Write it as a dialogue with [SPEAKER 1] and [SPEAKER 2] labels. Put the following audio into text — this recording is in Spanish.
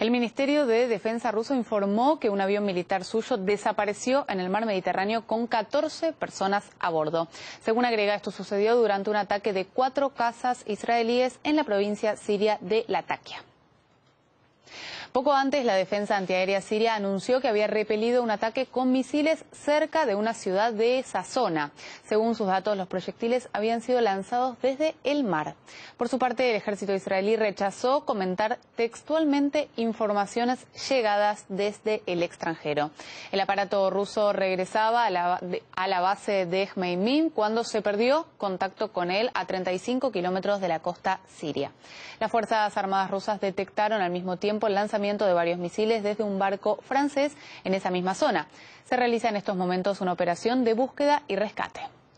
[SPEAKER 1] El Ministerio de Defensa ruso informó que un avión militar suyo desapareció en el mar Mediterráneo con 14 personas a bordo. Según agrega, esto sucedió durante un ataque de cuatro casas israelíes en la provincia siria de Latakia. Poco antes, la defensa antiaérea siria anunció que había repelido un ataque con misiles cerca de una ciudad de esa zona. Según sus datos, los proyectiles habían sido lanzados desde el mar. Por su parte, el ejército israelí rechazó comentar textualmente informaciones llegadas desde el extranjero. El aparato ruso regresaba a la, base de Meimin cuando se perdió contacto con él a 35 kilómetros de la costa siria. Las Fuerzas Armadas rusas detectaron al mismo tiempo el lanzamiento de varios misiles desde un barco francés en esa misma zona. Se realiza en estos momentos una operación de búsqueda y rescate.